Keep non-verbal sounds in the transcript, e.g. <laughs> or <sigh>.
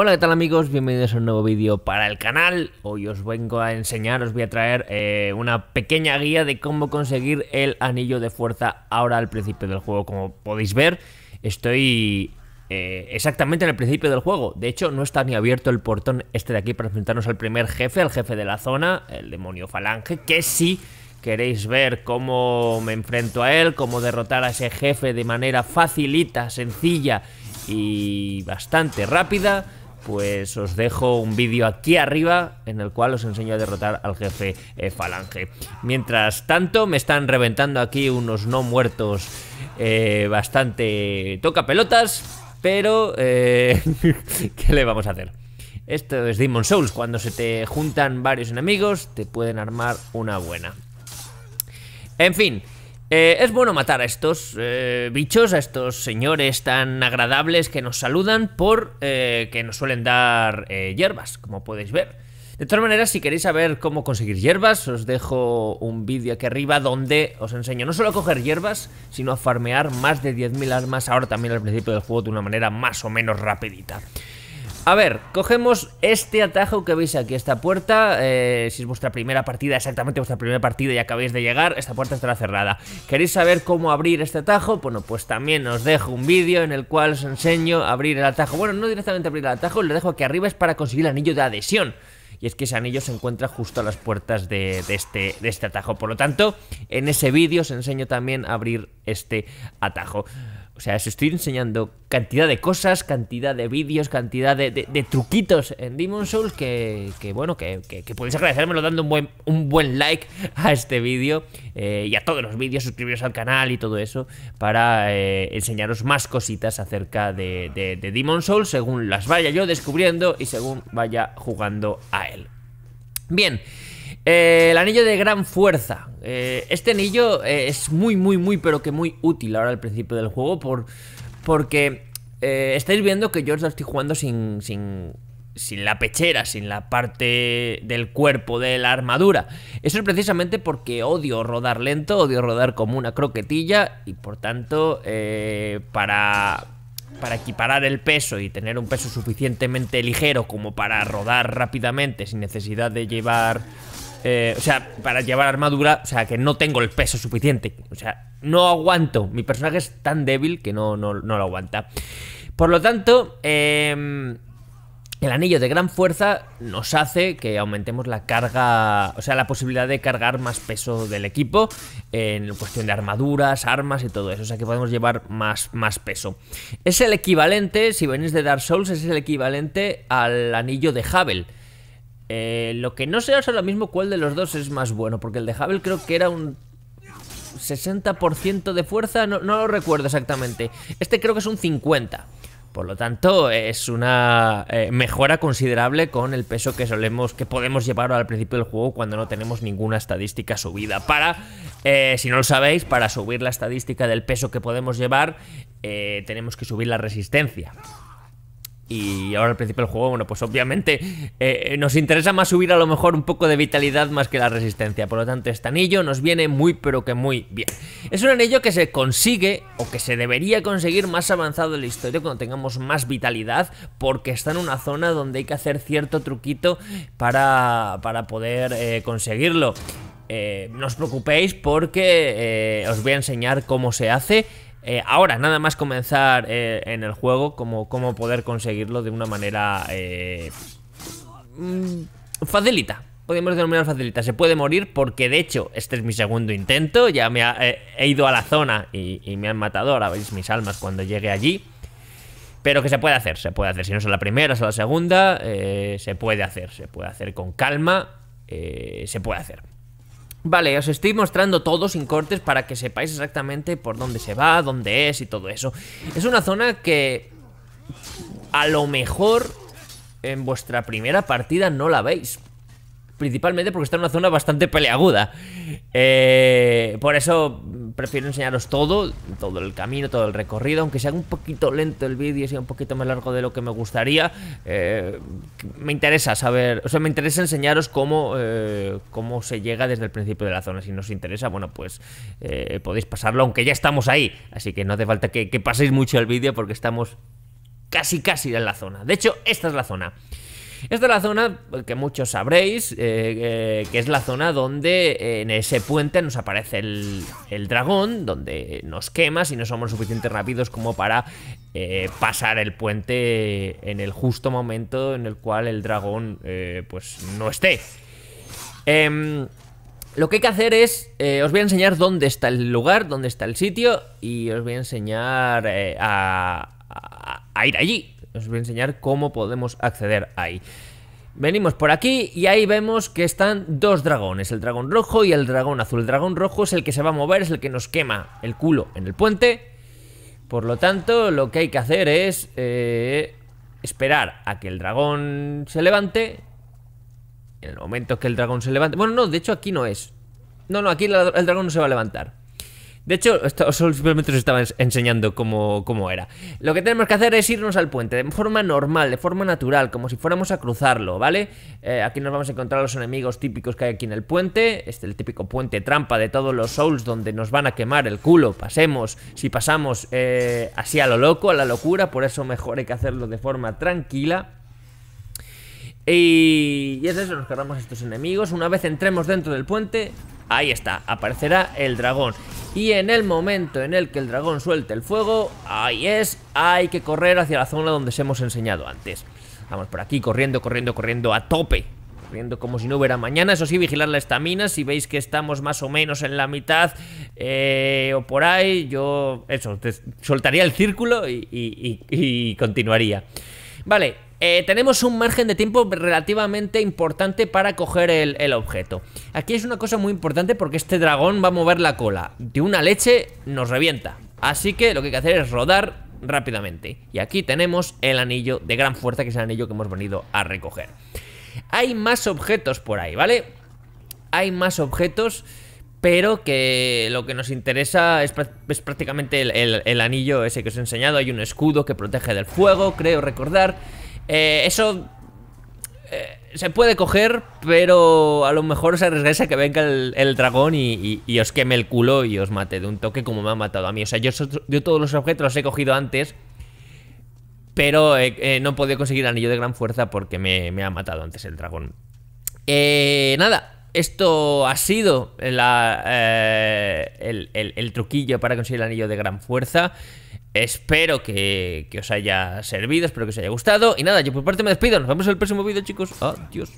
Hola, ¿qué tal amigos? Bienvenidos a un nuevo vídeo para el canal. Hoy os vengo a enseñar, os voy a traer eh, una pequeña guía de cómo conseguir el anillo de fuerza ahora al principio del juego. Como podéis ver, estoy eh, exactamente en el principio del juego. De hecho, no está ni abierto el portón este de aquí para enfrentarnos al primer jefe, al jefe de la zona, el demonio falange, que si queréis ver cómo me enfrento a él, cómo derrotar a ese jefe de manera facilita, sencilla y bastante rápida pues os dejo un vídeo aquí arriba en el cual os enseño a derrotar al jefe eh, Falange. Mientras tanto, me están reventando aquí unos no muertos eh, bastante toca pelotas, pero eh, <laughs> ¿qué le vamos a hacer? Esto es Demon Souls, cuando se te juntan varios enemigos te pueden armar una buena. En fin, eh, es bueno matar a estos eh, bichos, a estos señores tan agradables que nos saludan por eh, que nos suelen dar hierbas, como podéis ver. De todas maneras, si queréis saber cómo conseguir hierbas, os dejo un vídeo aquí arriba donde os enseño no solo a coger hierbas, sino a farmear más de 10.000 armas ahora también al principio del juego de una manera más o menos rapidita. A ver, cogemos este atajo que veis aquí, esta puerta, eh, si es vuestra primera partida, exactamente vuestra primera partida y acabáis de llegar, esta puerta estará cerrada. ¿Queréis saber cómo abrir este atajo? Bueno, pues también os dejo un vídeo en el cual os enseño a abrir el atajo. Bueno, no directamente abrir el atajo, lo dejo aquí arriba, es para conseguir el anillo de adhesión y es que ese anillo se encuentra justo a las puertas de, este, de este atajo. Por lo tanto, en ese vídeo os enseño también a abrir este atajo. O sea, os estoy enseñando cantidad de cosas, cantidad de vídeos, cantidad de, truquitos en Demon Souls que, bueno, que, podéis agradecérmelo dando un buen, like a este vídeo eh, y a todos los vídeos, suscribiros al canal y todo eso para eh, enseñaros más cositas acerca de, de Demon Souls según las vaya yo descubriendo y según vaya jugando a él. Bien. Eh, el anillo de gran fuerza. Eh, este anillo eh, es muy, muy, muy, pero que muy útil ahora al principio del juego por, porque estáis viendo que yo lo estoy jugando sin, sin, sin la pechera, sin la parte del cuerpo de la armadura. Eso es precisamente porque odio rodar lento, odio rodar como una croquetilla y por tanto para, para equiparar el peso y tener un peso suficientemente ligero como para rodar rápidamente sin necesidad de llevar eh, o sea, para llevar armadura, o sea, que no tengo el peso suficiente. O sea, no aguanto. Mi personaje es tan débil que no, lo aguanta. Por lo tanto, em, el anillo de gran fuerza nos hace que aumentemos la carga, o sea, la posibilidad de cargar más peso del equipo en cuestión de armaduras, armas y todo eso. O sea, que podemos llevar más, más peso. Es el equivalente, si venís de Dark Souls, es el equivalente al anillo de Havel eh, lo que no sé es ahora mismo cuál de los dos es más bueno, porque el de Hubble creo que era un 60% de fuerza, no, lo recuerdo exactamente. Este creo que es un 50%. Por lo tanto, es una eh, mejora considerable con el peso que solemos, que podemos llevar al principio del juego cuando no tenemos ninguna estadística subida. Para, eh, si no lo sabéis, para subir la estadística del peso que podemos llevar, tenemos que subir la resistencia. Y ahora al principio del juego, bueno, pues obviamente eh, eh, nos interesa más subir a lo mejor un poco de vitalidad más que la resistencia. Por lo tanto, este anillo nos viene muy pero que muy bien. Es un anillo que se consigue o que se debería conseguir más avanzado en la historia cuando tengamos más vitalidad porque está en una zona donde hay que hacer cierto truquito para, para poder eh, conseguirlo. no os preocupéis porque os voy a enseñar cómo se hace eh, ahora, nada más comenzar eh, en el juego, como, cómo poder conseguirlo de una manera eh, mm, facilita. Podemos denominar facilita. Se puede morir porque, de hecho, este es mi segundo intento. Ya me he ido a la zona y, me han matado. Ahora veis mis almas cuando llegue allí. Pero que se puede hacer, se puede hacer. Si no es la primera, es la segunda. se puede hacer, se puede hacer con calma. se puede hacer. Vale, os estoy mostrando todo sin cortes para que sepáis exactamente por dónde se va, dónde es y todo eso. Es una zona que a lo mejor en vuestra primera partida no la veis. Principalmente porque está en una zona bastante peleaguda. Eh, por eso prefiero enseñaros todo, todo el camino, todo el recorrido, aunque sea un poquito lento el vídeo y sea un poquito más largo de lo que me gustaría, eh, me interesa saber, o sea, me interesa enseñaros cómo, eh, cómo se llega desde el principio de la zona. Si nos interesa, bueno, pues eh, podéis pasarlo, aunque ya estamos ahí, así que no hace falta que, que paséis mucho el vídeo porque estamos casi casi en la zona. De hecho, esta es la zona. Esta es la zona que muchos sabréis, eh, eh, que es la zona donde eh, en ese puente nos aparece el, dragón, donde nos quema si no somos suficientes rápidos como para pasar el puente en el justo momento en el cual el dragón pues no esté. Em, lo que hay que hacer es, os voy a enseñar dónde está el lugar, dónde está el sitio y os voy a enseñar a ir allí. Os voy a enseñar cómo podemos acceder ahí. Venimos por aquí y ahí vemos que están dos dragones, el dragón rojo y el dragón azul. El dragón rojo es el que se va a mover, es el que nos quema el culo en el puente. Por lo tanto, lo que hay que hacer es eh, esperar a que el dragón se levante. En el momento que el dragón se levante... Bueno, no, de hecho aquí no es. No, no, aquí el dragón no se va a levantar. De hecho, esto, simplemente os estaba enseñando cómo, era. Lo que tenemos que hacer es irnos al puente de forma normal, de forma natural, como si fuéramos a cruzarlo, ¿vale? Eh, aquí nos vamos a encontrar los enemigos típicos que hay aquí en el puente. Este es el típico puente trampa de todos los souls donde nos van a quemar el culo. Pasemos, si pasamos eh, así a lo loco, a la locura, por eso mejor hay que hacerlo de forma tranquila. Y, es eso, nos cargamos a estos enemigos. Una vez entremos dentro del puente, ahí está, aparecerá el dragón. Y en el momento en el que el dragón suelte el fuego, ahí es, hay que correr hacia la zona donde se hemos enseñado antes. Vamos por aquí, corriendo, corriendo, corriendo a tope. Corriendo como si no hubiera mañana, eso sí, vigilar la estamina, si veis que estamos más o menos en la mitad eh, o por ahí, yo, eso, soltaría el círculo y continuaría. Vale, eh, tenemos un margen de tiempo relativamente importante para coger el, objeto. Aquí es una cosa muy importante porque este dragón va a mover la cola. De una leche nos revienta. Así que lo que hay que hacer es rodar rápidamente. Y aquí tenemos el anillo de gran fuerza, que es el anillo que hemos venido a recoger. Hay más objetos por ahí, ¿vale? Hay más objetos, pero que lo que nos interesa es, prácticamente el anillo ese que os he enseñado. Hay un escudo que protege del fuego, creo recordar. Eh, eso eh, se puede coger, pero a lo mejor se regresa a que venga el, dragón y, os queme el culo y os mate de un toque como me ha matado a mí. O sea, yo, todos los objetos los he cogido antes, pero eh, no he podido conseguir el anillo de gran fuerza porque me, ha matado antes el dragón. nada, esto ha sido el, el, truquillo para conseguir el anillo de gran fuerza. Espero que, os haya servido, espero que os haya gustado. Y nada, yo por parte me despido. Nos vemos en el próximo vídeo, chicos. Adiós.